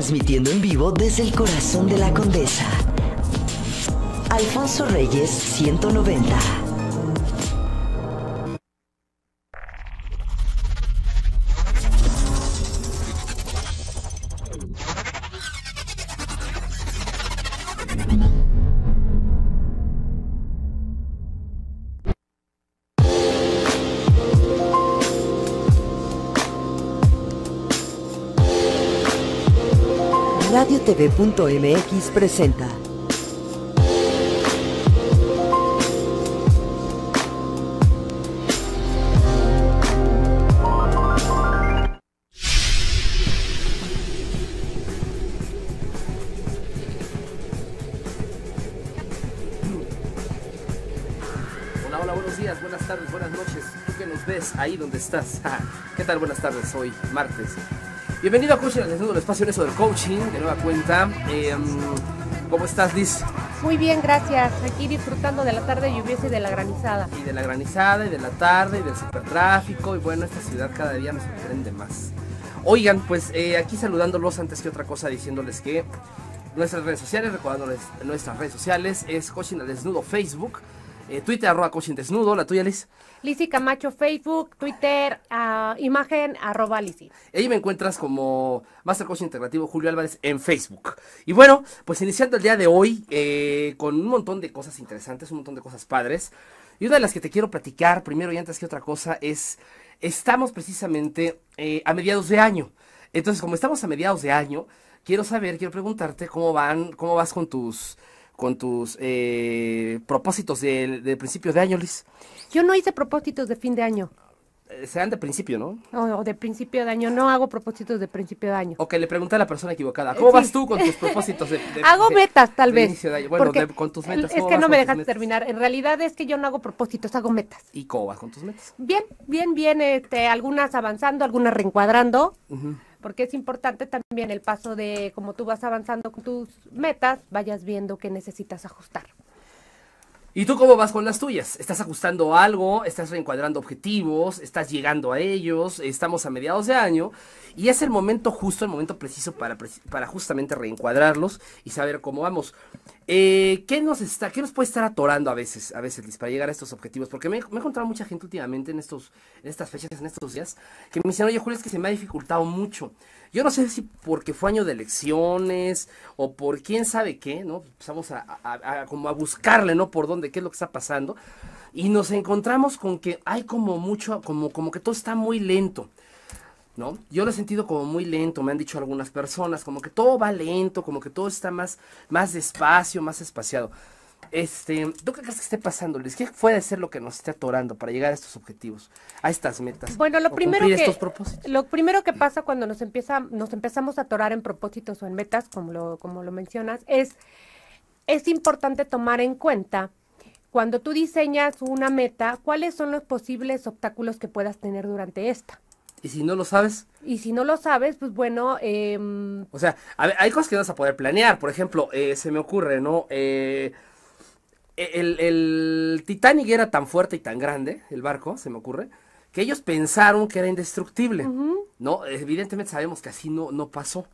transmitiendo en vivo desde el corazón de la condesa. Alfonso Reyes 190. TV.mx presenta. Hola, hola, buenos días, buenas tardes, buenas noches. Tú que nos ves ahí donde estás. ¿Qué tal? Buenas tardes, hoy martes Bienvenido a Coaching al Desnudo, el espacio en eso del coaching, de nueva cuenta. Eh, um, ¿Cómo estás, Liz? Muy bien, gracias. Aquí disfrutando de la tarde lluviosa y de la granizada. Y de la granizada, y de la tarde, y del supertráfico. Y bueno, esta ciudad cada día nos sorprende más. Oigan, pues eh, aquí saludándolos antes que otra cosa, diciéndoles que nuestras redes sociales, recordándoles nuestras redes sociales, es Coaching al Desnudo Facebook eh, Twitter, arroba coaching desnudo, la tuya, Liz. Lizy Camacho, Facebook, Twitter, ah, imagen, arroba Y Ahí me encuentras como Master Coaching Integrativo Julio Álvarez en Facebook. Y bueno, pues iniciando el día de hoy eh, con un montón de cosas interesantes, un montón de cosas padres. Y una de las que te quiero platicar, primero y antes que otra cosa, es, estamos precisamente eh, a mediados de año. Entonces, como estamos a mediados de año, quiero saber, quiero preguntarte cómo van, cómo vas con tus con tus eh, propósitos de, principio de año, Luis Yo no hice propósitos de fin de año. Eh, sean de principio, ¿no? O, de principio de año. No hago propósitos de principio de año. que le pregunté a la persona equivocada. Eh, ¿Cómo vas tú con tus propósitos de, Hago metas, tal vez. Bueno, con tus metas. Es que no me dejas terminar. En realidad es que yo no hago propósitos, hago metas. ¿Y cómo vas con tus metas? Bien, bien, bien. Este, algunas avanzando, algunas reencuadrando porque es importante también el paso de cómo tú vas avanzando con tus metas, vayas viendo qué necesitas ajustar. ¿Y tú cómo vas con las tuyas? ¿Estás ajustando algo? ¿Estás reencuadrando objetivos? ¿Estás llegando a ellos? Estamos a mediados de año y es el momento justo, el momento preciso para, para justamente reencuadrarlos y saber cómo vamos. Eh, ¿qué, nos está, ¿Qué nos puede estar atorando a veces, a veces, Liz, para llegar a estos objetivos? Porque me, he encontrado mucha gente últimamente en, estos, estas fechas, en estos días, que me dicen, oye, Julio, es que se me ha dificultado mucho. Yo no sé si porque fue año de elecciones o por quién sabe qué, ¿no? Empezamos pues a, como a buscarle, ¿no? Por dónde, qué es lo que está pasando. Y nos encontramos con que hay como mucho, como, como que todo está muy lento. ¿no? Yo lo he sentido como muy lento, me han dicho algunas personas, como que todo va lento, como que todo está más, más despacio, más espaciado. Este, ¿tú qué crees que esté pasando, Luis? ¿Qué puede ser lo que nos esté atorando para llegar a estos objetivos, a estas metas? Bueno, lo primero que lo primero que pasa cuando nos empieza, nos empezamos a atorar en propósitos o en metas, como lo, como lo mencionas, es es importante tomar en cuenta cuando tú diseñas una meta, cuáles son los posibles obstáculos que puedas tener durante esta. Y si no lo sabes. Y si no lo sabes, pues bueno. Em, o sea, hay cosas que vas a poder planear. Por ejemplo, eh, se me ocurre, ¿no? Eh, e, el, el, Titanic era tan fuerte y tan grande, el barco, se me ocurre, que ellos pensaron que era indestructible. No, evidentemente sabemos que así no, no pasó.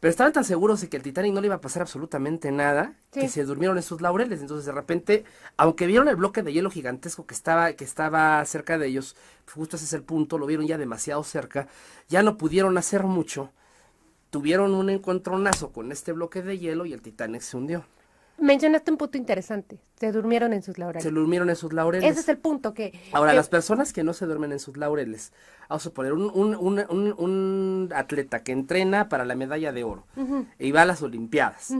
Pero estaban tan seguros de que el Titanic no le iba a pasar absolutamente nada que se durmieron en sus laureles. Entonces, de repente, aunque vieron el bloque de hielo gigantesco que estaba, que estaba cerca de ellos, justo ese punto, lo vieron ya demasiado cerca, ya no pudieron hacer mucho. Tuvieron un encontronazo con este bloque de hielo y el Titanic se hundió. Mencionaste un punto interesante, se durmieron en sus laureles. Se durmieron en sus laureles. Ese es el punto que... Ahora, las personas que no se duermen en sus laureles, vamos a poner, un, un, un, un atleta que entrena para la medalla de oro y va a las Olimpiadas,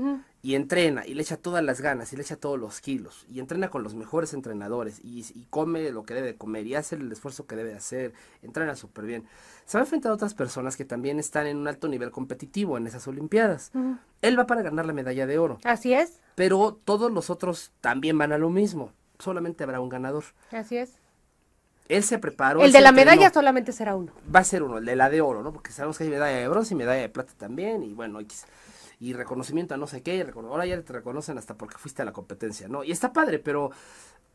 y entrena y le echa todas las ganas y le echa todos los kilos y entrena con los mejores entrenadores y, come lo que debe comer y hace el esfuerzo que debe hacer, entrena súper bien. Se va a enfrentar a otras personas que también están en un alto nivel competitivo en esas Olimpiadas. Él va para ganar la medalla de oro. Así es. Pero todos los otros también van a lo mismo. Solamente habrá un ganador. Así es. Él se preparó. El de la medalla solamente será uno. Va a ser uno, el de la de oro, ¿no? Porque sabemos que hay medalla de bronce y medalla de plata también, y bueno, X y reconocimiento a no sé qué, ahora ya te reconocen hasta porque fuiste a la competencia, ¿no? Y está padre, pero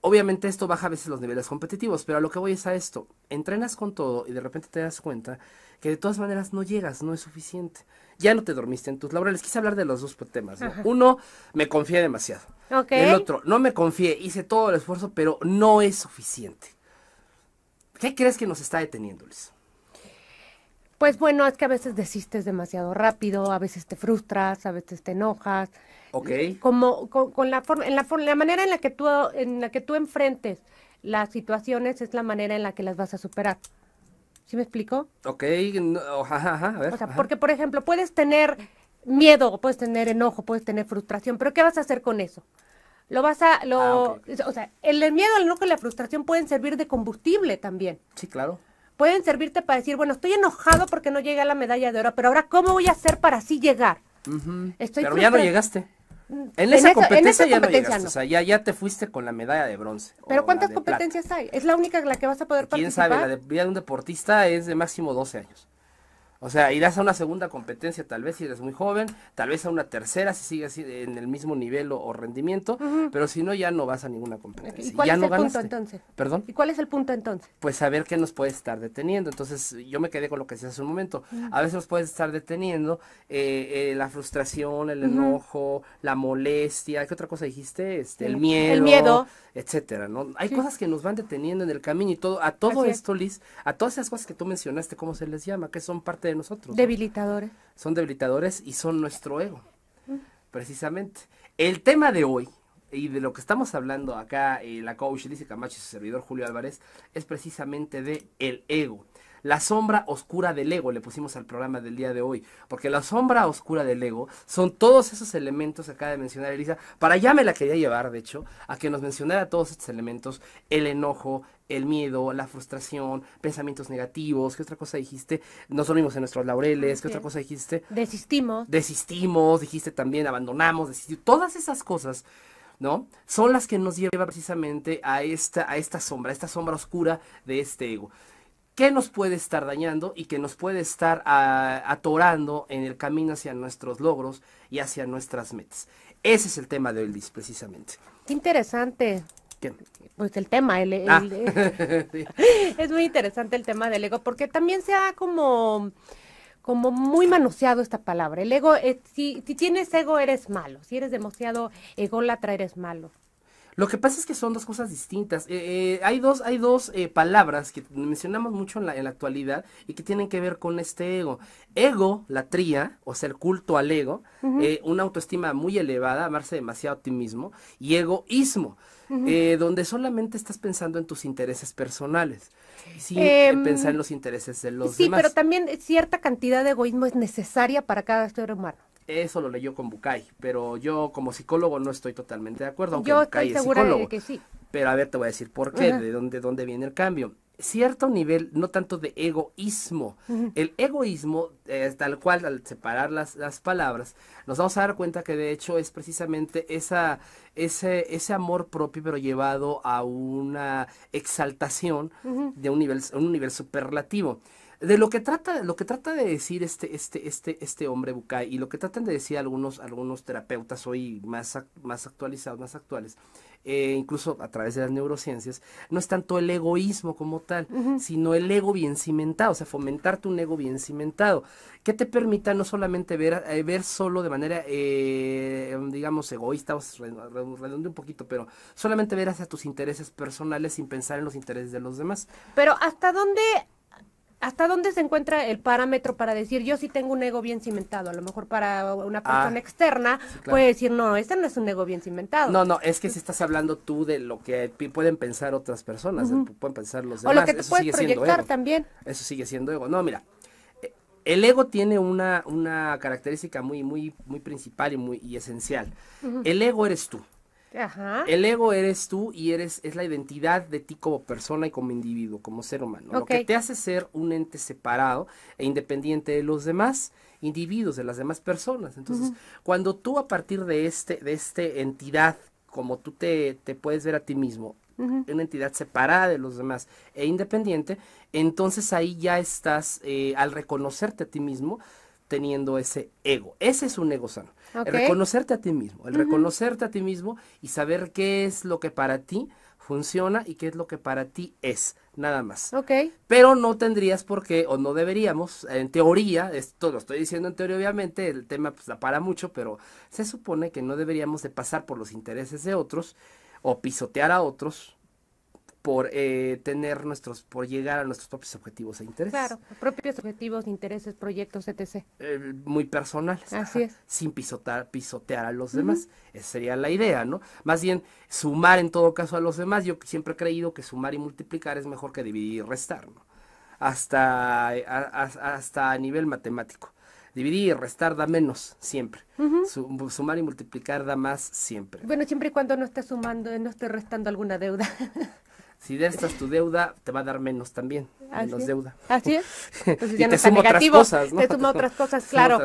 obviamente esto baja a veces los niveles competitivos, pero a lo que voy es a esto, entrenas con todo y de repente te das cuenta que de todas maneras no llegas, no es suficiente. Ya no te dormiste en tus laureles. Quise hablar de los dos temas. Uno, me confié demasiado. El otro, no me confié, hice todo el esfuerzo, pero no es suficiente. ¿Qué crees que nos está deteniéndoles pues bueno, es que a veces desistes demasiado rápido, a veces te frustras, a veces te enojas. Ok. Como con, la forma, en la, la manera en la que tú en la que tú enfrentes las situaciones es la manera en la que las vas a superar. ¿Sí me explico? Ok, no, ajá, a ver. O sea, porque por ejemplo puedes tener miedo, puedes tener enojo, puedes tener frustración, pero ¿qué vas a hacer con eso? Lo vas a, lo, ah, o sea, el miedo, el enojo y la frustración pueden servir de combustible también. Sí, claro pueden servirte para decir, bueno, estoy enojado porque no llegué a la medalla de oro, pero ahora, ¿cómo voy a hacer para así llegar? pero ya no llegaste. Mm, en, esa, competencia ya no llegaste, o sea, ya, te fuiste con la medalla de bronce. Pero ¿cuántas competencias hay? Es la única en la que vas a poder participar. Quién sabe, la de un deportista es de máximo 12 años. O sea, irás a una segunda competencia tal vez si eres muy joven, tal vez a una tercera si sigues en el mismo nivel o, rendimiento, pero si no ya no vas a ninguna competencia. ¿Y cuál es el punto entonces? ¿Perdón? ¿Y cuál es el punto entonces? Pues saber qué nos puede estar deteniendo. Entonces yo me quedé con lo que decía hace un momento. A veces nos puede estar deteniendo eh, eh, la frustración, el enojo, la molestia, ¿qué otra cosa dijiste? Este, el miedo. El miedo. Etcétera, ¿no? Hay cosas que nos van deteniendo en el camino y todo, a todo esto, Liz, a todas esas cosas que tú mencionaste, ¿cómo se les llama? Que son parte de nosotros. Debilitadores. Son debilitadores y son nuestro ego, precisamente. El tema de hoy y de lo que estamos hablando acá, eh, la coach dice Camacho y su servidor Julio Álvarez, es precisamente de el ego. La sombra oscura del ego, le pusimos al programa del día de hoy, porque la sombra oscura del ego son todos esos elementos que acaba de mencionar Elisa. Para allá me la quería llevar, de hecho, a que nos mencionara todos estos elementos, el enojo, el miedo, la frustración, pensamientos negativos, ¿qué otra cosa dijiste? Nos dormimos en nuestros laureles, ¿qué otra cosa dijiste? Desistimos. Desistimos, dijiste también, abandonamos, desistimos. Todas esas cosas, ¿no? Son las que nos lleva precisamente a esta, a esta sombra, a esta sombra oscura de este ego que nos puede estar dañando y que nos puede estar ah, atorando en el camino hacia nuestros logros y hacia nuestras metas. Ese es el tema de Oldis, precisamente. Qué interesante. ¿Qué? Pues el tema, ah. es muy interesante el tema del ego, porque también se ha como, como muy manoseado esta palabra. El ego, eh, si, si tienes ego, eres malo. Si eres demasiado ególatra, eres malo. Lo que pasa es que son dos cosas distintas. Eh, eh, hay dos, hay dos eh, palabras que mencionamos mucho en la, actualidad y que tienen que ver con este ego. Ego, la tría, o sea, culto al ego, una autoestima muy elevada, amarse demasiado a ti mismo, y egoísmo, donde solamente estás pensando en tus intereses personales, Sí, em, pensar en los intereses de los demás. Sí, pero también cierta cantidad de egoísmo es necesaria para cada ser humano. Eso lo leyó con Bucay, pero yo como psicólogo no estoy totalmente de acuerdo, aunque es psicólogo. que sí. Pero a ver, te voy a decir por qué, de dónde, dónde viene el cambio cierto nivel, no tanto de egoísmo. El egoísmo, tal cual, al separar las, las, palabras, nos vamos a dar cuenta que de hecho es precisamente esa, ese, ese amor propio, pero llevado a una exaltación de un nivel, un nivel superlativo de lo que trata, lo que trata de decir este, este, este, este hombre Bucay y lo que tratan de decir algunos, algunos terapeutas hoy más, más actualizados, más actuales, eh, incluso a través de las neurociencias, no es tanto el egoísmo como tal, sino el ego bien cimentado, o sea, fomentarte un ego bien cimentado, que te permita no solamente ver, eh, ver solo de manera, eh, digamos, egoísta, redonde un poquito, pero solamente ver hacia tus intereses personales sin pensar en los intereses de los demás. Pero ¿hasta dónde ¿Hasta dónde se encuentra el parámetro para decir yo sí tengo un ego bien cimentado? A lo mejor para una ah, persona externa puede decir, no, este no es un ego bien cimentado. No, no, es que si estás hablando tú de lo que pueden pensar otras personas, pueden pensar los demás. O lo que te proyectar también. Eso sigue siendo ego. No, mira, eh, el ego tiene una, una característica muy, muy, muy principal y muy esencial. El ego eres tú. El ego eres tú y eres, es la identidad de ti como persona y como individuo, como ser humano. Lo que te hace ser un ente separado e independiente de los demás individuos, de las demás personas. Entonces, cuando tú a partir de este, de esta entidad, como tú te, puedes ver a ti mismo, una entidad separada de los demás e independiente, entonces ahí ya estás, eh, al reconocerte a ti mismo, teniendo ese ego. Ese es un ego sano. El reconocerte a ti mismo, el reconocerte a ti mismo y saber qué es lo que para ti funciona y qué es lo que para ti es, nada más. Ok. Pero no tendrías por qué, o no deberíamos, en teoría, esto lo estoy diciendo en teoría obviamente, el tema la pues, para mucho, pero se supone que no deberíamos de pasar por los intereses de otros o pisotear a otros por eh, tener nuestros, por llegar a nuestros propios objetivos e intereses. Claro, propios objetivos, intereses, proyectos, etc. Eh, muy personal. Así es. Sin pisotar, pisotear a los demás. Esa sería la idea, ¿no? Más bien, sumar en todo caso a los demás. Yo siempre he creído que sumar y multiplicar es mejor que dividir y restar, ¿no? Hasta, a, hasta a nivel matemático. Dividir y restar da menos siempre. sumar y multiplicar da más siempre. Bueno, siempre y cuando no esté sumando, no esté restando alguna deuda. Si destas tu deuda, te va a dar menos también, menos deuda. Así es. te otras cosas, Te suma otras cosas, claro.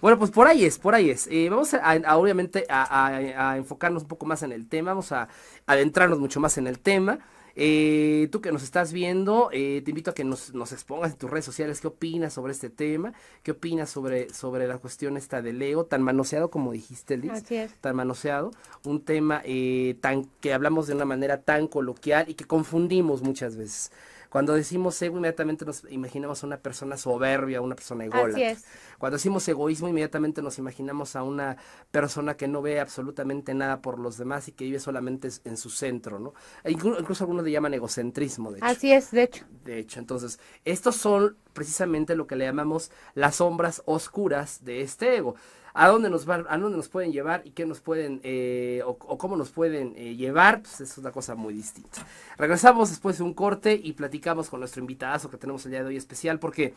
Bueno, pues por ahí es, por ahí es. Eh, vamos a, obviamente a, enfocarnos un poco más en el tema, vamos a adentrarnos mucho más en el tema. Eh, tú que nos estás viendo, eh, te invito a que nos, expongas en tus redes sociales qué opinas sobre este tema, qué opinas sobre, sobre la cuestión esta de Leo, tan manoseado como dijiste, Liz. Tan manoseado, un tema eh, tan que hablamos de una manera tan coloquial y que confundimos muchas veces. Cuando decimos ego, inmediatamente nos imaginamos a una persona soberbia, una persona es. Cuando decimos egoísmo, inmediatamente nos imaginamos a una persona que no ve absolutamente nada por los demás y que vive solamente en su centro, ¿no? E incluso, algunos le llaman egocentrismo, de hecho. Así es, de hecho. De hecho, entonces, estos son precisamente lo que le llamamos las sombras oscuras de este ego a dónde nos van, a dónde nos pueden llevar y qué nos pueden eh, o, cómo nos pueden eh, llevar, pues es una cosa muy distinta. Regresamos después de un corte y platicamos con nuestro invitadazo que tenemos el día de hoy especial porque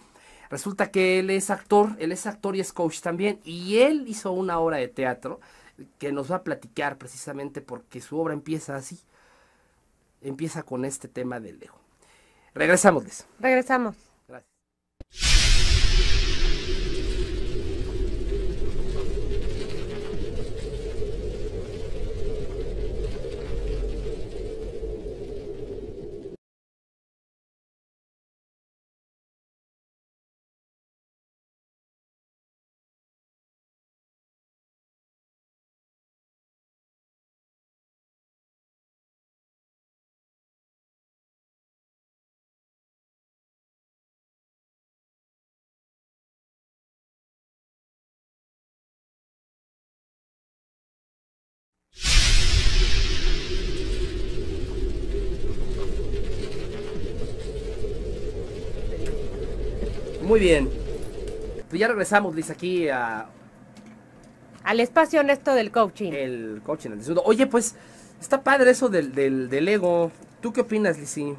resulta que él es actor, él es actor y es coach también y él hizo una obra de teatro que nos va a platicar precisamente porque su obra empieza así, empieza con este tema del ego. Regresamos. Regresamos. bien. Pues ya regresamos, Liz, aquí a... Al espacio honesto del coaching. El coaching, el desnudo. Oye, pues, está padre eso del, ego. ¿Tú qué opinas, Lizzy?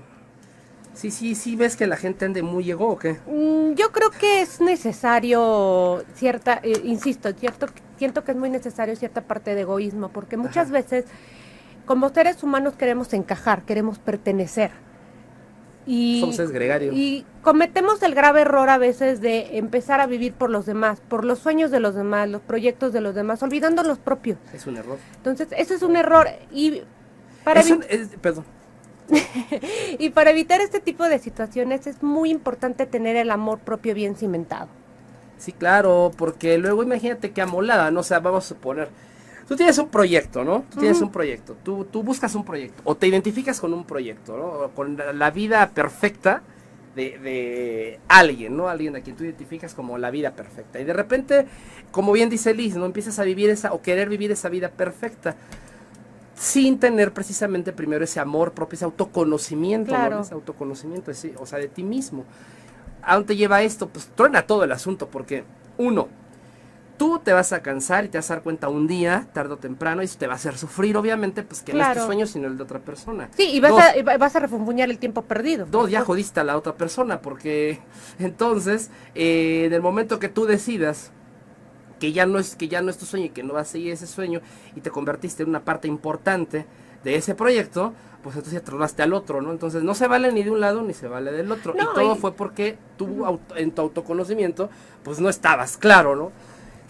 Sí, sí, sí, ves que la gente ande muy ego o qué? Mm, yo creo que es necesario cierta, eh, insisto, cierto, siento que es muy necesario cierta parte de egoísmo, porque muchas veces como seres humanos queremos encajar, queremos pertenecer. Y, y cometemos el grave error a veces de empezar a vivir por los demás, por los sueños de los demás, los proyectos de los demás, olvidando los propios. Es un error. Entonces, ese es un error. Y para perdón. y para evitar este tipo de situaciones es muy importante tener el amor propio bien cimentado. Sí, claro, porque luego imagínate que amolada, no o sea, vamos a suponer, Tú tienes un proyecto, ¿no? Tú tienes un proyecto, tú, tú buscas un proyecto, o te identificas con un proyecto, ¿no? con la, vida perfecta de, alguien, ¿no? Alguien a quien tú identificas como la vida perfecta. Y de repente, como bien dice Liz, ¿no? Empiezas a vivir esa, o querer vivir esa vida perfecta, sin tener precisamente primero ese amor propio, ese autoconocimiento, Ese autoconocimiento, o sea, de ti mismo. ¿A dónde lleva esto? Pues truena todo el asunto, porque uno, tú te vas a cansar y te vas a dar cuenta un día, tarde o temprano, y eso te va a hacer sufrir, obviamente, pues que no es tu sueño, sino el de otra persona. Sí, y vas, a, y vas a refunfuñar el tiempo perdido. Dos, ya jodiste a la otra persona, porque entonces, eh, en el momento que tú decidas que ya no es que ya no es tu sueño y que no vas a seguir ese sueño y te convertiste en una parte importante de ese proyecto, pues entonces ya tronaste al otro, ¿no? Entonces no se vale ni de un lado ni se vale del otro. y todo fue porque tú en tu autoconocimiento pues no estabas claro, ¿no?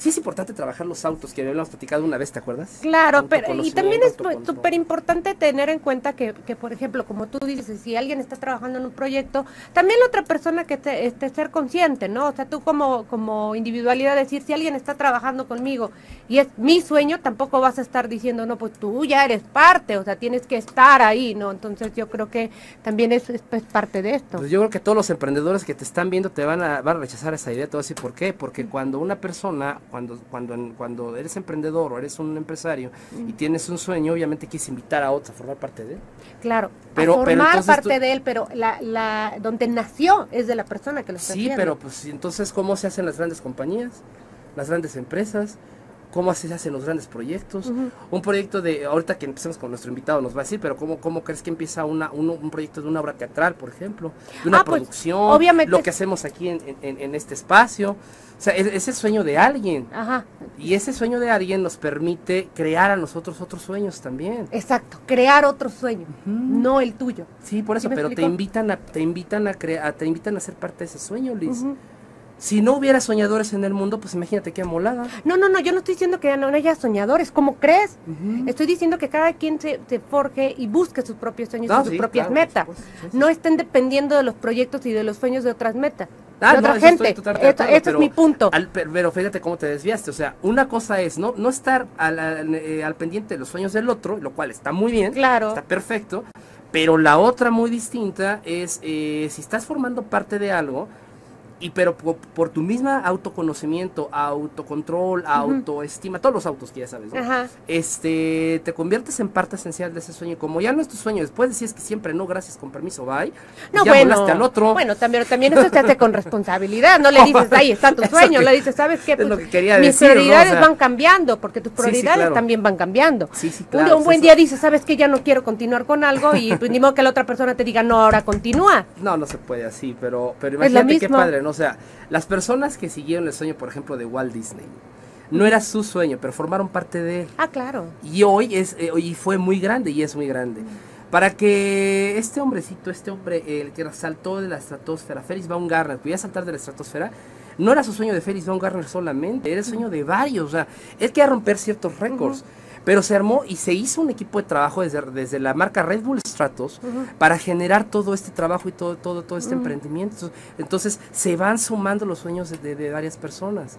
Sí es importante trabajar los autos, que habíamos platicado una vez, ¿te acuerdas? Claro, pero y también es pues, súper importante tener en cuenta que, por ejemplo, como tú dices, si alguien está trabajando en un proyecto, también la otra persona que esté, ser consciente, ¿no? O sea, tú como, como individualidad decir, si alguien está trabajando conmigo y es mi sueño, tampoco vas a estar diciendo, no, pues tú ya eres parte, o sea, tienes que estar ahí, ¿no? Entonces yo creo que también es, es, parte de esto. Pues, yo creo que todos los emprendedores que te están viendo te van a, van a rechazar esa idea, te así, ¿por qué? Porque cuando una persona cuando, cuando, eres emprendedor o eres un empresario y tienes un sueño, obviamente quieres invitar a otros a formar parte de él. Claro, pero, formar parte de él, pero la, la, donde nació es de la persona que lo está Sí, pero pues entonces, ¿cómo se hacen las grandes compañías? Las grandes empresas, cómo se hacen los grandes proyectos. Un proyecto de, ahorita que empecemos con nuestro invitado nos va a decir, pero cómo, cómo crees que empieza un, proyecto de una obra teatral, por ejemplo, de una ah, pues, producción, obviamente. lo que hacemos aquí en, este espacio. O sea, ese sueño de alguien. Ajá. Y ese sueño de alguien nos permite crear a nosotros otros sueños también. Exacto, crear otro sueño, no el tuyo. Sí, por eso, pero te invitan a, te invitan a crear, te invitan a ser parte de ese sueño, Liz. Si no hubiera soñadores en el mundo, pues imagínate qué molada. No, no, no, yo no estoy diciendo que no haya soñadores, ¿cómo crees? Estoy diciendo que cada quien se, se forje y busque sus propios sueños y ah, sus propias metas. No estén dependiendo de los proyectos y de los sueños de otras metas. de ah, otra gente. Esto, es mi punto. pero fíjate cómo te desviaste. O sea, una cosa es no, no estar al, eh, al, pendiente de los sueños del otro, lo cual está muy bien, claro. está perfecto. Pero la otra muy distinta es eh, si estás formando parte de algo y pero por, tu misma autoconocimiento, autocontrol, autoestima, todos los autos que ya sabes, ¿no? Este, te conviertes en parte esencial de ese sueño. Como ya no es tu sueño, después decías que siempre no, gracias, con permiso, bye. No, bueno. al otro. Bueno, también, también eso te hace con responsabilidad. No le oh, dices, ahí está tu sueño, le dices, ¿sabes qué? Pues mis prioridades van cambiando, porque tus prioridades también van cambiando. Sí, Un, buen día dices, ¿sabes qué? Ya no quiero continuar con algo y pues ni modo que la otra persona te diga, no, ahora continúa. No, no se puede así, pero, pero imagínate qué padre, ¿no? O sea, las personas que siguieron el sueño, por ejemplo, de Walt Disney, no era su sueño, pero formaron parte de él. Ah, claro. Y hoy es, eh, hoy fue muy grande y es muy grande. Para que este hombrecito, este hombre, el que saltó de la estratosfera, Félix Baumgartner, pudiera saltar de la estratosfera, no era su sueño de Félix Baumgartner solamente, era el sueño de varios. O sea, él quería romper ciertos récords. Pero se armó y se hizo un equipo de trabajo desde, desde la marca Red Bull Stratos para generar todo este trabajo y todo, todo, todo este emprendimiento. Entonces se van sumando los sueños de, varias personas.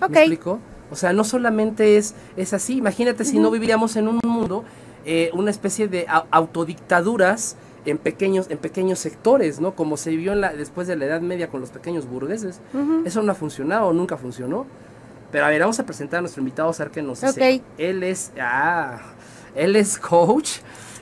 ¿Me explico? O sea, no solamente es, es así. Imagínate si no viviríamos en un mundo, eh, una especie de autodictaduras en pequeños, en pequeños sectores, ¿no? Como se vivió en la, después de la Edad Media con los pequeños burgueses. Eso no ha funcionado, nunca funcionó. Pero a ver, vamos a presentar a nuestro invitado qué nos okay. Él es, ah, él es coach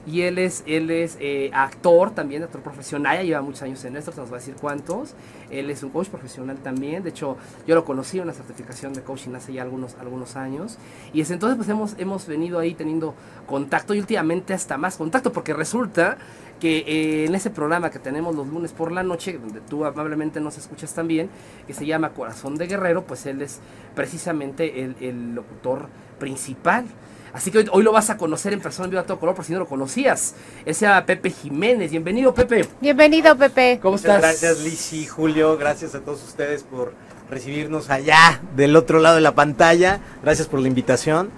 y él es, él es eh, actor también, actor profesional, ya lleva muchos años en esto, nos va a decir cuántos. Él es un coach profesional también, de hecho yo lo conocí en una certificación de coaching hace ya algunos, algunos años. Y desde entonces pues hemos, hemos venido ahí teniendo contacto y últimamente hasta más contacto, porque resulta que eh, en ese programa que tenemos los lunes por la noche, donde tú amablemente nos escuchas también, que se llama Corazón de Guerrero, pues él es precisamente el, locutor principal. Así que hoy, lo vas a conocer en persona en vivo a todo color, por si no lo conocías. Él se llama Pepe Jiménez. Bienvenido, Pepe. Bienvenido, Pepe. ¿Cómo estás? Gracias, Lisi, Julio. Gracias a todos ustedes por recibirnos allá del otro lado de la pantalla. Gracias por la invitación.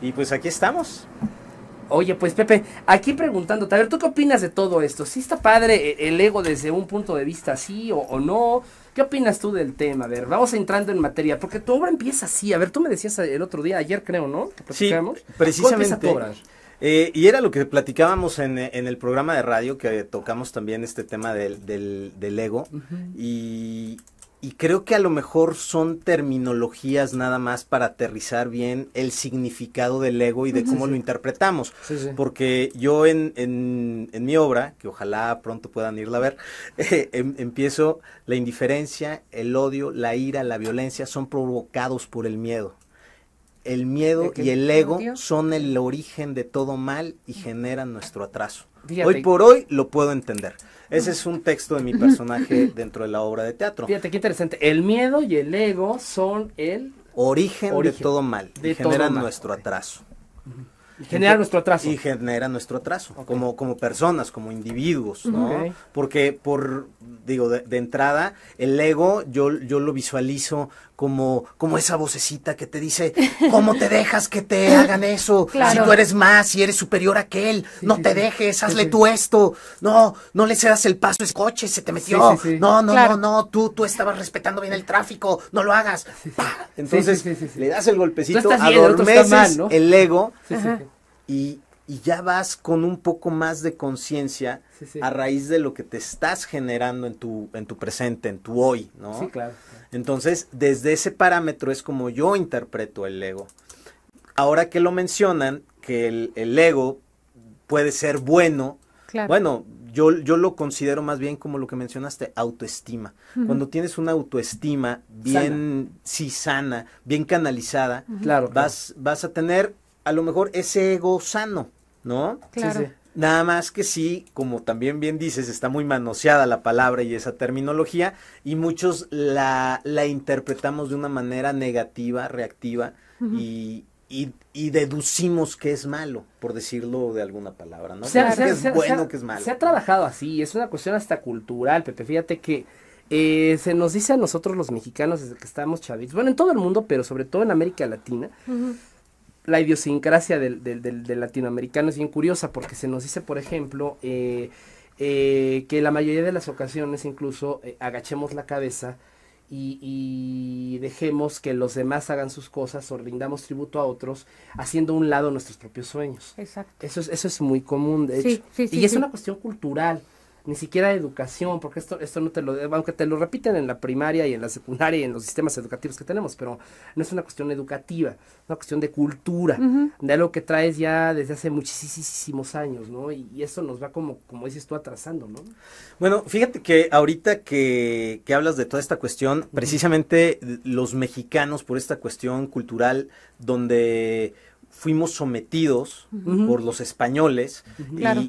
Y pues aquí estamos. Oye, pues Pepe, aquí preguntándote, a ver, ¿tú qué opinas de todo esto? ¿Sí está padre e-, el ego desde un punto de vista así o, no? ¿Qué opinas tú del tema? A ver, vamos entrando en materia, porque tu obra empieza así. A ver, tú me decías el otro día, ayer creo, ¿no? Que sí, precisamente. Eh, y era lo que platicábamos en, el programa de radio, que tocamos también este tema del, ego. Y y creo que a lo mejor son terminologías nada más para aterrizar bien el significado del ego y de cómo lo interpretamos. Porque yo en, mi obra, que ojalá pronto puedan irla a ver, eh, em, empiezo la indiferencia, el odio, la ira, la violencia son provocados por el miedo. El miedo y el ego son el origen de todo mal y generan nuestro atraso. Hoy por hoy lo puedo entender. Ese es un texto de mi personaje dentro de la obra de teatro. Fíjate qué interesante. El miedo y el ego son el origen, de todo mal, generan nuestro atraso. Y genera nuestro atraso. Y genera nuestro atraso, como, como personas, como individuos, ¿no? Porque, por, digo, de, entrada, el ego yo, yo lo visualizo como, como esa vocecita que te dice, ¿cómo te dejas que te hagan eso? Claro. Si tú eres más, si eres superior a aquel, él no te dejes, hazle tú esto, no, no le cedas el paso, es coche, se te metió, no, no, no, no, tú, tú estabas respetando bien el tráfico, no lo hagas. Entonces, le das el golpecito, adormeces el, otro está mal, el ego y, ya vas con un poco más de conciencia a raíz de lo que te estás generando en tu, en tu presente, en tu hoy, ¿no? Sí, claro. Entonces, desde ese parámetro es como yo interpreto el ego. Ahora que lo mencionan, que el, ego puede ser bueno, claro. bueno, yo, yo, lo considero más bien como lo que mencionaste, autoestima. Cuando tienes una autoestima bien, sana. sí, sana, bien canalizada, vas, vas a tener a lo mejor ese ego sano, ¿no? Claro. Nada más que sí, como también bien dices, está muy manoseada la palabra y esa terminología y muchos la, la interpretamos de una manera negativa, reactiva y, y, deducimos que es malo, por decirlo de alguna palabra, ¿no? O sea, que es bueno, que es malo. Se ha trabajado así, es una cuestión hasta cultural, Pepe, fíjate que... Eh, se nos dice a nosotros los mexicanos desde que estamos chavitos, bueno, en todo el mundo, pero sobre todo en América Latina, la idiosincrasia del, del, del, latinoamericano es bien curiosa, porque se nos dice, por ejemplo, eh, eh, que la mayoría de las ocasiones incluso eh, agachemos la cabeza y, dejemos que los demás hagan sus cosas o rindamos tributo a otros, haciendo un lado nuestros propios sueños. Exacto. Eso es, eso es muy común, de hecho. y es una cuestión cultural ni siquiera educación, porque esto, esto no te lo, aunque te lo repiten en la primaria y en la secundaria y en los sistemas educativos que tenemos, pero no es una cuestión educativa, es una cuestión de cultura, de algo que traes ya desde hace muchísimos años, ¿no? Y, eso nos va como, como dices tú, atrasando, ¿no? Bueno, fíjate que ahorita que, hablas de toda esta cuestión, precisamente los mexicanos por esta cuestión cultural donde fuimos sometidos por los españoles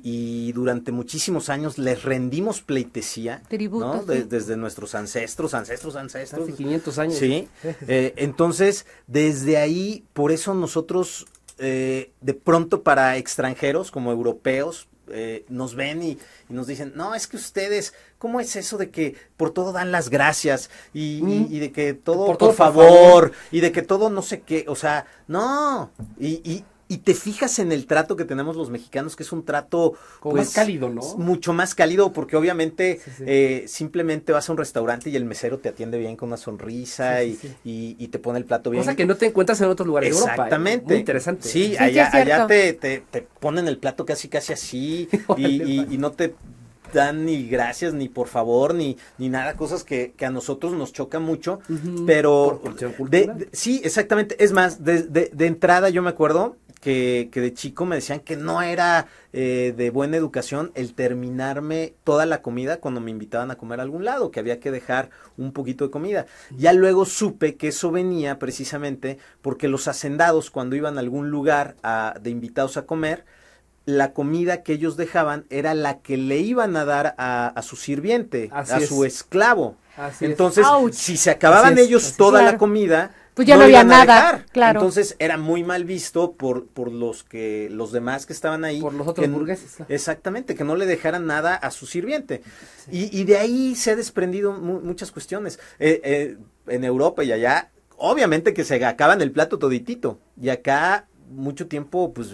y, durante muchísimos años les rendimos pleitesía desde nuestros ancestros, ancestros, ancestros. Hace 500 años. Sí. Eh, entonces, desde ahí, por eso nosotros, eh, de pronto para extranjeros como europeos, eh, nos ven y, nos dicen, no, es que ustedes, ¿cómo es eso de que por todo dan las gracias y, mm. de que todo por, favor, favor, y de que todo no sé qué? O sea, no, y, y te fijas en el trato que tenemos los mexicanos, que es un trato más pues, cálido, ¿no? Mucho más cálido, porque obviamente eh, simplemente vas a un restaurante y el mesero te atiende bien con una sonrisa y, te pone el plato bien. O sea que no te encuentras en otros lugares de Europa. ¿eh? Exactamente. Muy interesante. Sí, allá, allá te, ponen el plato casi, casi así y, y no te dan ni gracias, ni por favor, ni, ni nada, cosas que, a nosotros nos choca mucho, pero... sí, exactamente, es más, de, de, entrada yo me acuerdo, que, de chico me decían que no era eh, de buena educación el terminarme toda la comida cuando me invitaban a comer a algún lado, que había que dejar un poquito de comida. Ya luego supe que eso venía precisamente porque los hacendados cuando iban a algún lugar de invitados a comer, la comida que ellos dejaban era la que le iban a dar a, su sirviente, a su esclavo. Entonces, si se acababan ellos toda la comida, pues ya no, había nada. Claro. Entonces era muy mal visto por, por los que los demás que estaban ahí. Por los otros burgueses. Exactamente, que no le dejaran nada a su sirviente. Y, y, de ahí se ha desprendido muchas cuestiones. Eh, eh, en Europa y allá, obviamente que se acaban el plato toditito. Y acá mucho tiempo, pues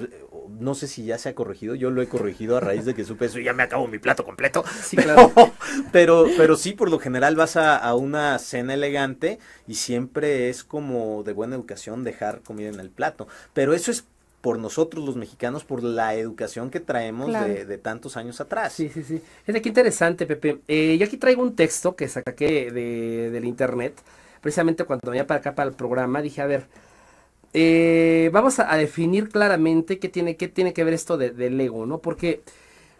no sé si ya se ha corregido, yo lo he corregido a raíz de que supe eso ya me acabo mi plato completo. Sí, claro. pero, pero, sí, por lo general vas a, una cena elegante y siempre es como de buena educación dejar comida en el plato. Pero eso es por nosotros los mexicanos, por la educación que traemos de, de, tantos años atrás. Sí, sí, sí. Es aquí interesante, Pepe. Eh, yo aquí traigo un texto que saqué de, del internet, precisamente cuando venía para acá para el programa, dije, a ver, eh, vamos a, definir claramente qué tiene, qué tiene que ver esto del de ego, ¿no? Porque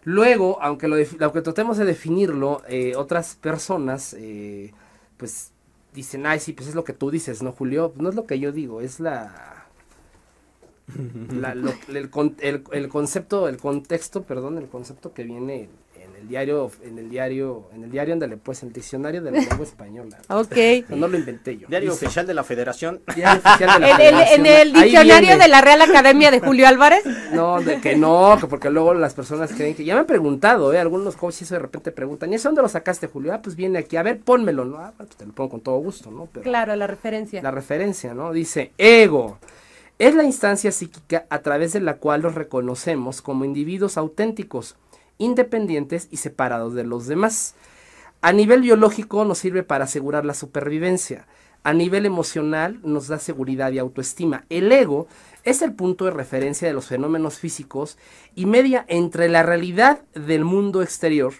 luego, aunque, lo, aunque tratemos de definirlo, eh, otras personas, eh, pues dicen, ay, sí, pues es lo que tú dices, ¿no, Julio? No es lo que yo digo, es la... el, el, concepto, el contexto, perdón, el concepto que viene el diario, en el diario, en el diario, ándale, pues, el diccionario de la lengua española. ok. No, lo inventé yo. Diario oficial de la Federación. Diario oficial en el diccionario de la Real Academia de Julio Álvarez. No, de que no, porque luego las personas creen que, ya me han preguntado, ¿eh? algunos coaches de repente preguntan, ¿y eso dónde lo sacaste, Julio? Ah, pues viene aquí, a ver, pónmelo, ¿no? Ah, pues, te lo pongo con todo gusto, ¿no? Pero, claro, la referencia. La referencia, ¿no? Dice, ego. Es la instancia psíquica a través de la cual los reconocemos como individuos auténticos independientes y separados de los demás. A nivel biológico nos sirve para asegurar la supervivencia. A nivel emocional nos da seguridad y autoestima. El ego es el punto de referencia de los fenómenos físicos y media entre la realidad del mundo exterior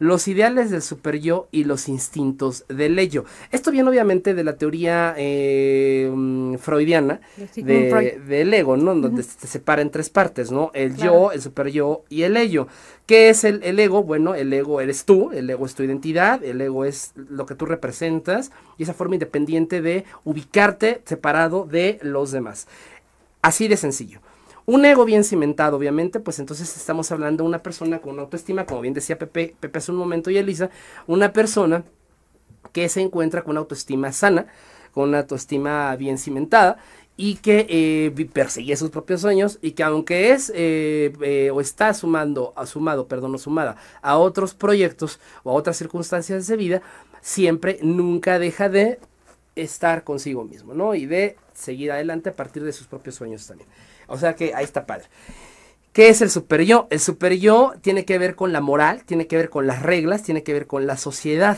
los ideales del super yo y los instintos del ello. Esto viene obviamente de la teoría eh, mm, freudiana del ego, ¿no? Donde se separa en tres partes, ¿no? El yo, el super yo y el ello. ¿Qué es el, ego? Bueno, el ego eres tú, el ego es tu identidad, el ego es lo que tú representas y esa forma independiente de ubicarte separado de los demás. Así de sencillo. Un ego bien cimentado, obviamente, pues entonces estamos hablando de una persona con una autoestima, como bien decía Pepe, Pepe hace un momento y Elisa, una persona que se encuentra con una autoestima sana, con una autoestima bien cimentada y que eh, persigue sus propios sueños y que aunque es eh, eh, o está sumando, sumado, perdón, sumada a otros proyectos o a otras circunstancias de vida, siempre nunca deja de estar consigo mismo, ¿no? Y de seguir adelante a partir de sus propios sueños también. O sea que ahí está padre. ¿Qué es el super yo? El super yo tiene que ver con la moral, tiene que ver con las reglas, tiene que ver con la sociedad.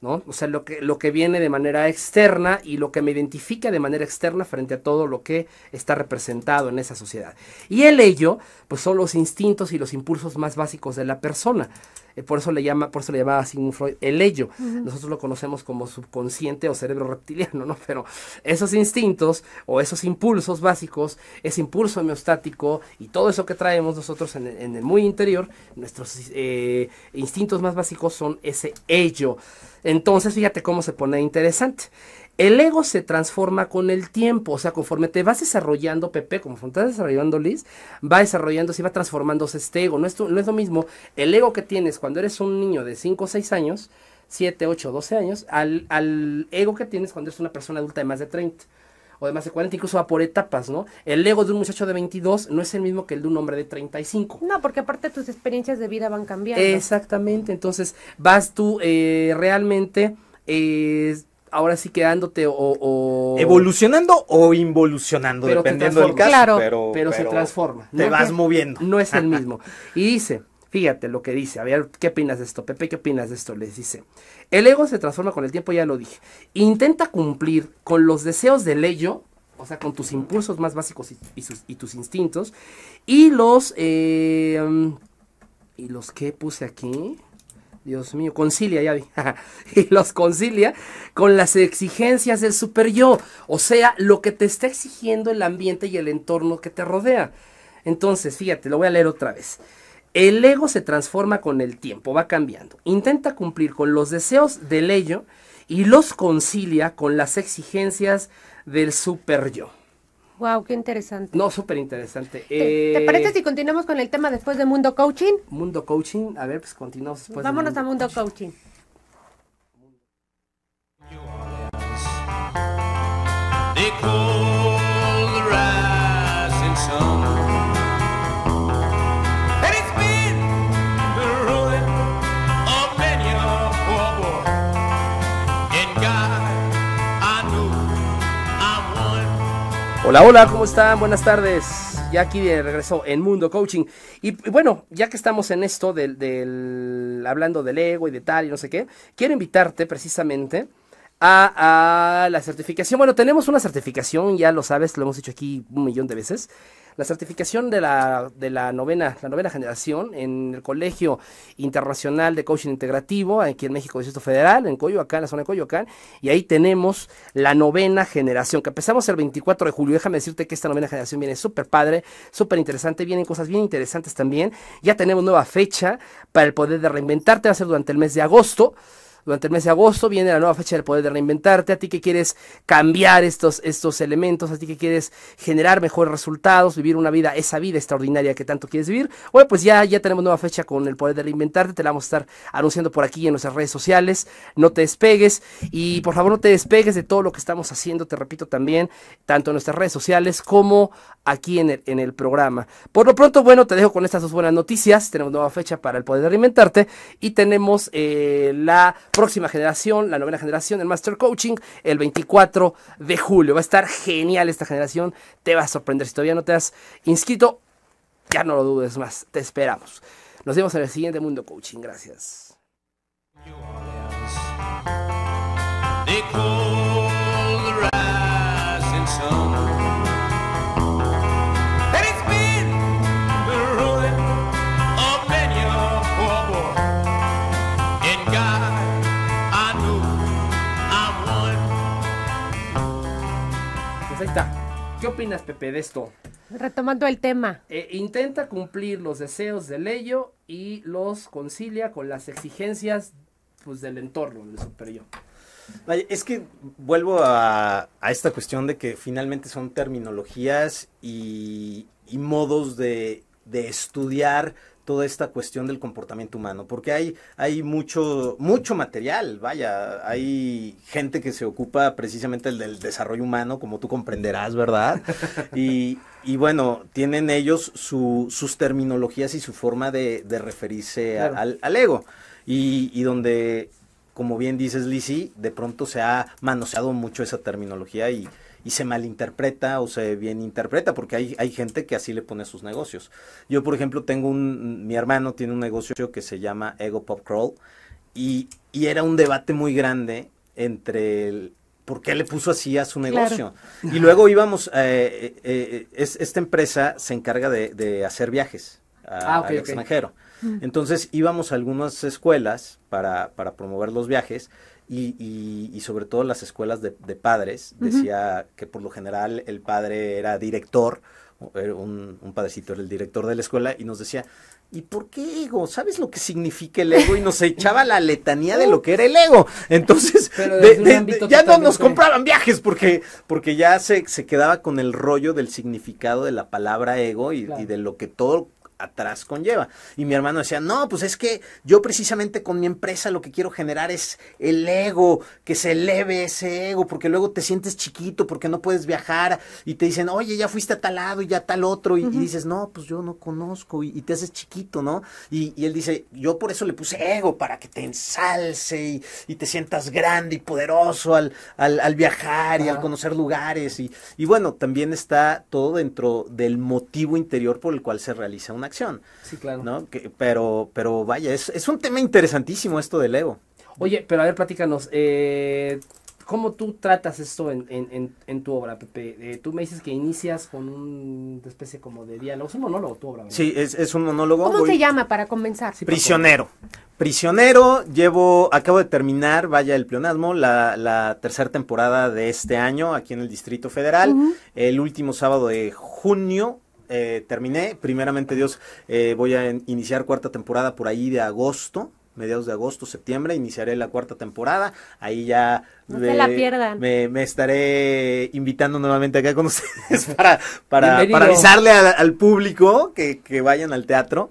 ¿no? O sea, lo que, lo que viene de manera externa y lo que me identifica de manera externa frente a todo lo que está representado en esa sociedad. Y el ello, pues son los instintos y los impulsos más básicos de la persona. Eh, por eso le llama, por eso le llamaba Sigmund Freud el ello. Nosotros lo conocemos como subconsciente o cerebro reptiliano, ¿no? Pero esos instintos o esos impulsos básicos, ese impulso homeostático y todo eso que traemos nosotros en, el muy interior, nuestros eh, instintos más básicos son ese ello. Entonces, fíjate cómo se pone interesante. El ego se transforma con el tiempo, o sea, conforme te vas desarrollando, Pepe, conforme te desarrollando, Liz, va desarrollándose y va transformándose este ego. No es, no es lo mismo el ego que tienes cuando eres un niño de 5 o 6 años, 7, 8, 12 años, al, al ego que tienes cuando eres una persona adulta de más de 30 o de más de 40, incluso va por etapas, ¿no? El ego de un muchacho de 22 no es el mismo que el de un hombre de 35. No, porque aparte tus experiencias de vida van cambiando. Exactamente, entonces vas tú eh, realmente... Eh, ahora sí quedándote o, evolucionando o involucionando pero dependiendo del caso claro, pero, se transforma te vas moviendo no es el mismo y dice fíjate lo que dice a ver qué opinas de esto Pepe qué opinas de esto les dice el ego se transforma con el tiempo, ya lo dije. Intenta cumplir con los deseos del ello, o sea, con tus impulsos más básicos y, tus instintos, y los... Em, ¿Y los que puse aquí? Dios mío, concilia, ya vi. y los concilia con las exigencias del super yo. O sea, lo que te está exigiendo el ambiente y el entorno que te rodea. Entonces, fíjate, lo voy a leer otra vez. El ego se transforma con el tiempo, va cambiando. Intenta cumplir con los deseos del ello y los concilia con las exigencias del super yo. Wow, qué interesante. No, súper interesante. ¿Te, eh, parece si continuamos con el tema después de Mundo Coaching? Mundo Coaching, a ver, pues continuamos después. Vámonos a Mundo Coaching. Hola, hola, ¿cómo están? Buenas tardes. Ya aquí de regreso en Mundo Coaching. Y, bueno, ya que estamos en esto del, hablando del ego y de tal y no sé qué, quiero invitarte precisamente a, a, la certificación. Bueno, tenemos una certificación, ya lo sabes, lo hemos hecho aquí un millón de veces. La certificación de la, de la, novena, la novena generación en el Colegio Internacional de Coaching Integrativo, aquí en México, Distrito Federal, en Coyoacán, la zona de Coyoacán, y ahí tenemos la novena generación, que empezamos el 24 de julio. Déjame decirte que esta novena generación viene súper padre, súper interesante, vienen cosas bien interesantes también. Ya tenemos nueva fecha para el poder de reinventarte, va a ser durante el mes de agosto durante el mes de agosto viene la nueva fecha del poder de reinventarte, a ti que quieres cambiar estos, estos elementos, a ti que quieres generar mejores resultados, vivir una vida, esa vida extraordinaria que tanto quieres vivir. Bueno, pues ya, ya tenemos nueva fecha con el poder de reinventarte, te la vamos a estar anunciando por aquí en nuestras redes sociales, no te despegues y por favor no te despegues de todo lo que estamos haciendo, te repito también, tanto en nuestras redes sociales como aquí en el, programa. Por lo pronto, bueno, te dejo con estas dos buenas noticias, tenemos nueva fecha para el poder de reinventarte y tenemos eh, la próxima generación, la novena generación, el Master Coaching, el 24 de julio. Va a estar genial esta generación, te va a sorprender. Si todavía no te has inscrito, ya no lo dudes más, te esperamos. Nos vemos en el siguiente Mundo Coaching, gracias. ¿Qué opinas, Pepe, de esto? Retomando el tema. Eh, intenta cumplir los deseos de Leyo y los concilia con las exigencias pues, del entorno, del superior. Es que vuelvo a, esta cuestión de que finalmente son terminologías y, modos de estudiar toda esta cuestión del comportamiento humano, porque hay, hay mucho, mucho material, vaya, hay gente que se ocupa precisamente del, desarrollo humano, como tú comprenderás, ¿verdad? Y, bueno, tienen ellos sus terminologías y su forma de, referirse al, ego, y, donde como bien dices, Lisi, de pronto se ha manoseado mucho esa terminología y y se malinterpreta o se bien interpreta, porque hay, gente que así le pone sus negocios. Yo, por ejemplo, tengo un, mi hermano tiene un negocio que se llama Ego Pop Crawl y, era un debate muy grande entre por qué le puso así a su negocio. Y luego íbamos, eh, eh, eh, esta empresa se encarga de, hacer viajes a, ah, al extranjero. Mm. Entonces íbamos a algunas escuelas para, para promover los viajes y, sobre todo las escuelas de, padres, decía que por lo general el padre era director, un, padrecito era el director de la escuela y nos decía, ¿Y por qué ego? ¿Sabes lo que significa el ego? Y nos echaba la letanía de lo que era el ego. Entonces, ya no nos compraban viajes porque, porque ya se, se, quedaba con el rollo del significado de la palabra ego y de lo que todo, atrás conlleva. Y mi hermano decía, no, pues es que yo precisamente con mi empresa lo que quiero generar es el ego, que se eleve ese ego, porque luego te sientes chiquito, porque no puedes viajar y te dicen, oye, ya fuiste a tal lado y ya tal otro, y, dices, no, pues yo no conozco y, te haces chiquito, ¿no? Y, él dice, yo por eso le puse ego, para que te ensalce y, te sientas grande y poderoso al, viajar y al conocer lugares. y bueno, también está todo dentro del motivo interior por el cual se realiza una Sí, claro. ¿no? Que, pero, pero vaya, es, es, un tema interesantísimo esto del ego. Oye, pero a ver, platícanos, eh, ¿cómo tú tratas esto en, en, en, tu obra, Pepe? Eh, tú me dices que inicias con una especie como de diálogo, es un monólogo tu obra. Sí, es, es, un monólogo. ¿Cómo se llama para comenzar? Prisionero. Prisionero, llevo, acabo de terminar, vaya el pleonasmo, la, la tercera temporada de este año aquí en el Distrito Federal. El último sábado de junio eh, terminé. Primeramente, Dios, eh, voy a iniciar cuarta temporada por ahí de agosto mediados de agosto, septiembre, iniciaré la cuarta temporada. Ahí ya no me, la pierdan. Me, estaré invitando nuevamente acá con ustedes para, para, avisarle al, público que, vayan al teatro.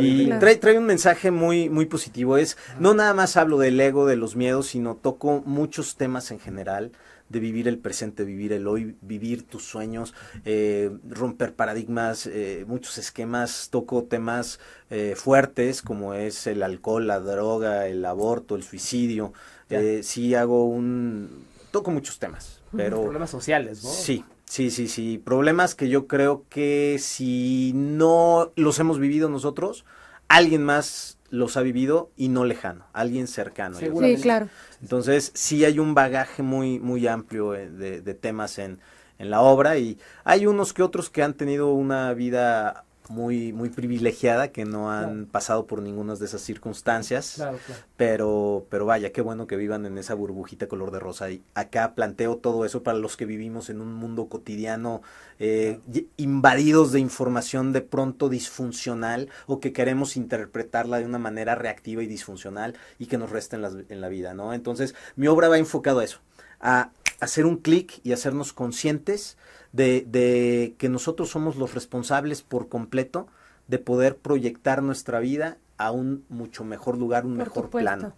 y Trae, trae un mensaje muy, muy positivo. Es, no nada más hablo del ego, de los miedos, sino toco muchos temas en general de vivir el presente, vivir el hoy, vivir tus sueños, eh, romper paradigmas, eh, muchos esquemas, toco temas eh, fuertes como es el alcohol, la droga, el aborto, el suicidio. sí hago un... toco muchos temas, pero... Problemas sociales, ¿no? Sí, Sí, sí, sí. Problemas que yo creo que si no los hemos vivido nosotros, alguien más los ha vivido y no lejano, alguien cercano. Sí, claro. Entonces, sí hay un bagaje muy, muy amplio eh, de, de temas en, en, la obra y hay unos que otros que han tenido una vida muy, muy privilegiada que no han pasado por ninguna de esas circunstancias. Pero, pero vaya, qué bueno que vivan en esa burbujita color de rosa. Y acá planteo todo eso para los que vivimos en un mundo cotidiano eh, invadidos de información de pronto disfuncional o que queremos interpretarla de una manera reactiva y disfuncional y que nos resta en la, vida, ¿no? Entonces, mi obra va enfocado a eso, a hacer un clic y hacernos conscientes de, de que nosotros somos los responsables por completo de poder proyectar nuestra vida a un mucho mejor lugar, un mejor plano.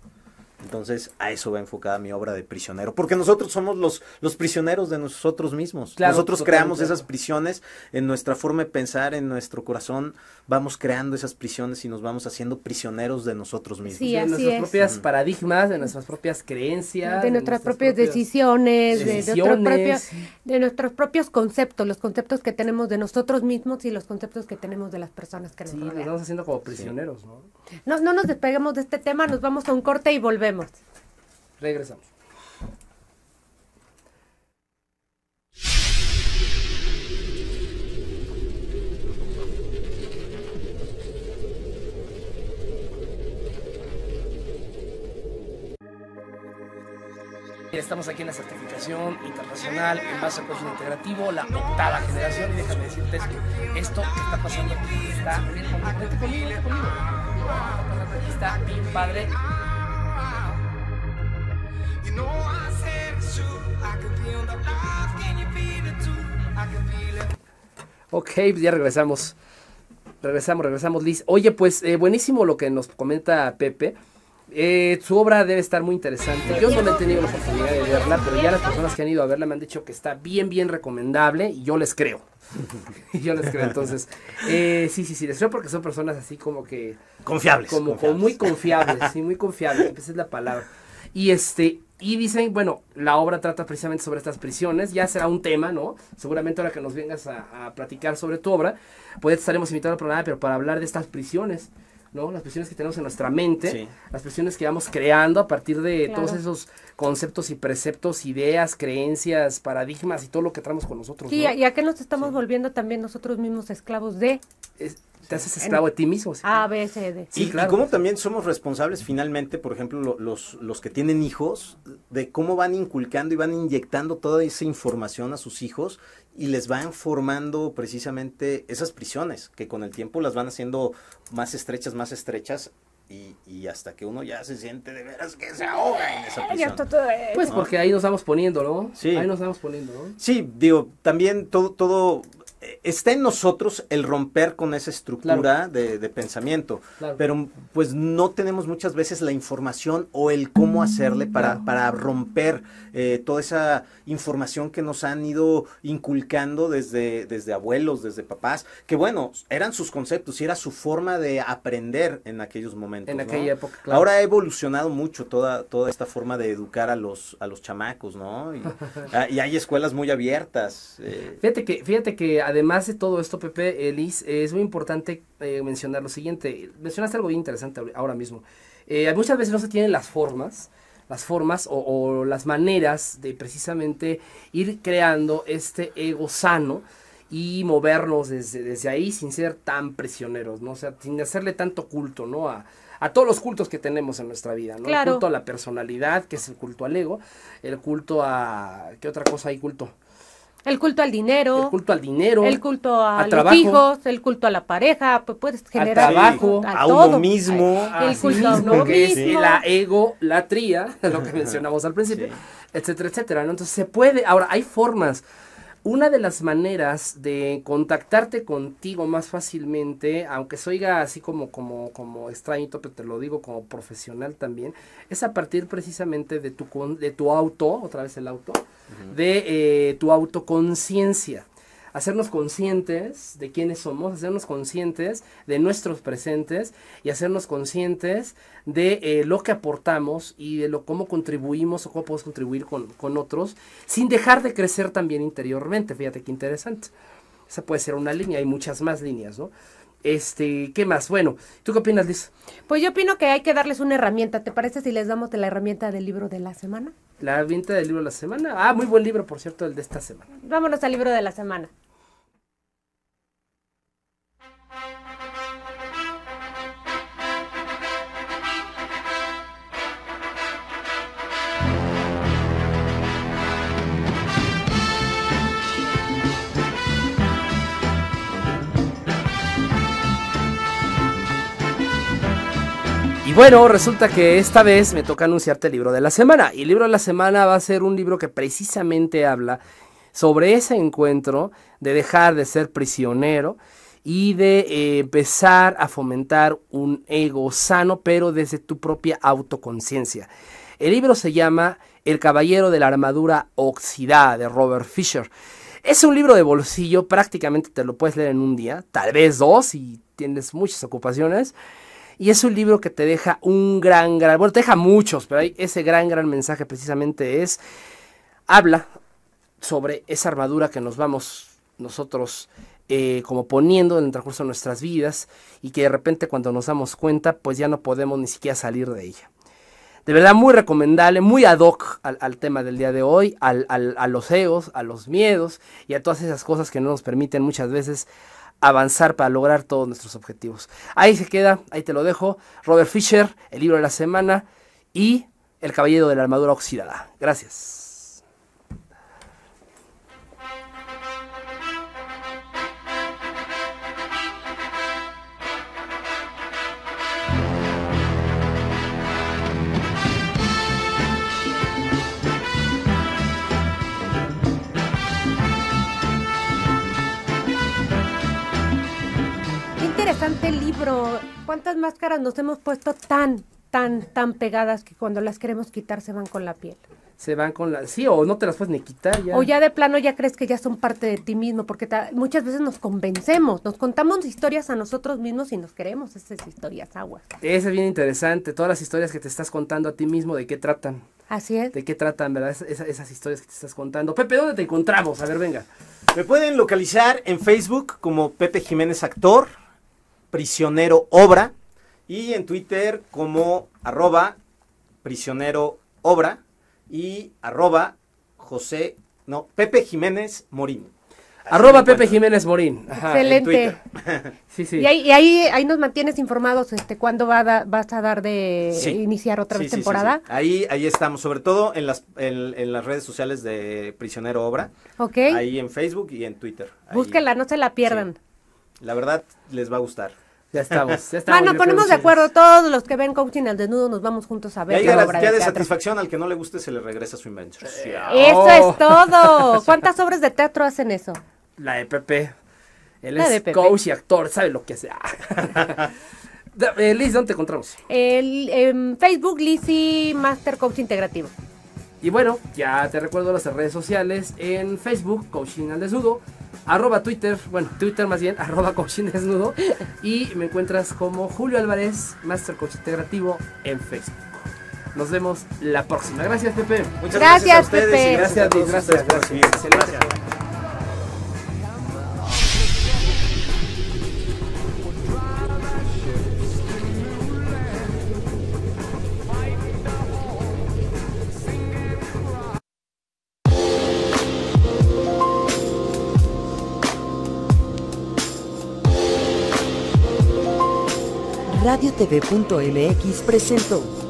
Entonces, a eso va enfocada mi obra de prisionero. Porque nosotros somos los, los prisioneros de nosotros mismos. nosotros creamos esas prisiones en nuestra forma de pensar, en nuestro corazón. Vamos creando esas prisiones y nos vamos haciendo prisioneros de nosotros mismos. Sí, de nuestros propios paradigmas, de nuestras propias creencias. De, nuestras, propias, decisiones, De, nuestros propios, de nuestros propios conceptos, los conceptos que tenemos de nosotros mismos y los conceptos que tenemos de las personas que nos sí, rodean. nos vamos haciendo como prisioneros, ¿no? No, no nos despeguemos de este tema, nos vamos a un corte y volvemos. Regresamos. Estamos aquí en la certificación internacional en base a integrativo, la octava generación. Y déjame decirte que esto que está pasando aquí está, está bien padre Ok, ya regresamos. Regresamos, regresamos, Liz. Oye, pues eh, buenísimo lo que nos comenta Pepe. Eh, su obra debe estar muy interesante. Yo no he tenido la oportunidad de verla, pero ya las personas que han ido a verla me han dicho que está bien, bien recomendable y yo les creo. yo les creo, entonces. Eh, sí, sí, sí, les creo porque son personas así como que. Confiables. Como, muy confiables, sí, muy confiables, esa es la palabra. Y este, y dicen, bueno, la obra trata precisamente sobre estas prisiones, ya será un tema, ¿no? Seguramente ahora que nos vengas a, platicar sobre tu obra, pues estaremos invitados al programa, pero para hablar de estas prisiones, ¿no? Las presiones que tenemos en nuestra mente, las presiones que vamos creando a partir de todos esos conceptos y preceptos, ideas, creencias, paradigmas y todo lo que traemos con nosotros. y a qué nos estamos volviendo también nosotros mismos esclavos de te haces esclavo de ti mismo. A, B, C, D. y, cómo también somos responsables finalmente, por ejemplo, los, los que tienen hijos, de cómo van inculcando y van inyectando toda esa información a sus hijos y les van formando precisamente esas prisiones que con el tiempo las van haciendo más estrechas, más estrechas y, hasta que uno ya se siente de veras que se ahoga en esa prisión. Pues porque ahí nos vamos poniendo, ¿no? Sí. Ahí nos vamos poniendo, ¿no? Sí, digo, también todo está en nosotros el romper con esa estructura de, pensamiento, pero pues no tenemos muchas veces la información o el cómo hacerle para, para romper eh, toda esa información que nos han ido inculcando desde, desde abuelos, desde papás, que bueno, eran sus conceptos y era su forma de aprender en aquellos momentos. En aquella época, época, Ahora ha evolucionado mucho toda, toda esta forma de educar a los, a los chamacos, ¿no? Y, ah, hay escuelas muy abiertas. Eh. Fíjate que, fíjate que además de todo esto, Pepe, Elis, es muy importante eh, mencionar lo siguiente. Mencionaste algo bien interesante ahora mismo. Eh, muchas veces no se tienen las formas, las formas o, las maneras de precisamente ir creando este ego sano y movernos desde, ahí sin ser tan prisioneros, ¿no? O sea, sin hacerle tanto culto, ¿no? A, todos los cultos que tenemos en nuestra vida, ¿no? El culto a la personalidad, que es el culto al ego, el culto a... ¿Qué otra cosa hay culto? El culto al dinero. El culto al dinero. El culto a, los hijos, el culto a la pareja, pues puedes generar. A trabajo, a, uno mismo. A, el ah, culto a que Es la egolatría, lo que mencionamos al principio, etcétera, etcétera. Entonces se puede, ahora hay formas. Una de las maneras de contactarte contigo más fácilmente, aunque se así como, como, como extrañito, pero te lo digo como profesional también, es a partir precisamente de tu, de tu auto, otra vez el auto, de eh, tu autoconciencia. Hacernos conscientes de quiénes somos, hacernos conscientes de nuestros presentes y hacernos conscientes de eh, lo que aportamos y de lo, cómo contribuimos o cómo podemos contribuir con, con otros sin dejar de crecer también interiormente. Fíjate qué interesante. Esa puede ser una línea, hay muchas más líneas, ¿no? Este, ¿qué más? Bueno, ¿tú qué opinas, Liz? Pues yo opino que hay que darles una herramienta. ¿Te parece si les damos la herramienta del libro de la semana? La herramienta del libro de la semana. Ah, muy buen libro, por cierto, el de esta semana. Vámonos al libro de la semana. Bueno, resulta que esta vez me toca anunciarte el libro de la semana. Y el libro de la semana va a ser un libro que precisamente habla sobre ese encuentro de dejar de ser prisionero y de eh, empezar a fomentar un ego sano, pero desde tu propia autoconciencia. El libro se llama El Caballero de la Armadura Oxidada de Robert Fisher. Es un libro de bolsillo, prácticamente te lo puedes leer en un día, tal vez dos si tienes muchas ocupaciones. Y es un libro que te deja un gran, gran, bueno, te deja muchos, pero hay ese gran, gran mensaje precisamente es, habla sobre esa armadura que nos vamos nosotros eh, como poniendo en el transcurso de nuestras vidas y que de repente cuando nos damos cuenta pues ya no podemos ni siquiera salir de ella. De verdad muy recomendable, muy ad hoc al, tema del día de hoy, a los egos, a los miedos y a todas esas cosas que no nos permiten muchas veces avanzar para lograr todos nuestros objetivos. Ahí se queda, ahí te lo dejo. Robert Fisher, el libro de la semana y El Caballero de la Armadura Oxidada. Gracias. este libro, ¿cuántas máscaras nos hemos puesto tan, tan, tan pegadas que cuando las queremos quitar se van con la piel? Se van con la... Sí, o no te las puedes ni quitar ya. O ya de plano ya crees que ya son parte de ti mismo, porque muchas veces nos convencemos, nos contamos historias a nosotros mismos y nos queremos esas historias aguas. Esa es bien interesante, todas las historias que te estás contando a ti mismo, ¿de qué tratan? Así es. ¿De qué tratan, verdad? esas historias que te estás contando. Pepe, ¿dónde te encontramos? A ver, venga. Me pueden localizar en Facebook como Pepe Jiménez Actor prisionero obra y en Twitter como arroba prisionero obra y arroba José, no, Pepe Jiménez Morín. Arroba Pepe Jiménez Morín. Excelente. Y, ahí, ahí, nos mantienes informados este, cuándo va a vas a dar de iniciar otra vez temporada. Ahí, ahí estamos, sobre todo en las, en, las redes sociales de Prisionero Obra. Ok. Ahí en Facebook y en Twitter. Ahí. no se la pierdan. La verdad, les va a gustar. Ya estamos. Ya bueno, ponemos de acuerdo todos los que ven coaching al desnudo, nos vamos juntos a ver. la obra ya de, de satisfacción al que no le guste se le regresa su invención. eso es oh. todo. ¿Cuántas obras de teatro hacen eso? La de Pepe. Él es coach y actor, sabe lo que ah. sea eh, Liz, ¿dónde te encontramos? El, en em, Facebook, Lizzy Master Coach Integrativo. Y bueno, ya te recuerdo las redes sociales en Facebook, Coaching al Desnudo arroba Twitter, bueno, Twitter más bien, arroba coaching desnudo. Y me encuentras como Julio Álvarez, Master Coach Integrativo en Facebook. Nos vemos la próxima. Gracias, Pepe. Muchas gracias, gracias gracias, gracias, gracias. radiotv.mx presentó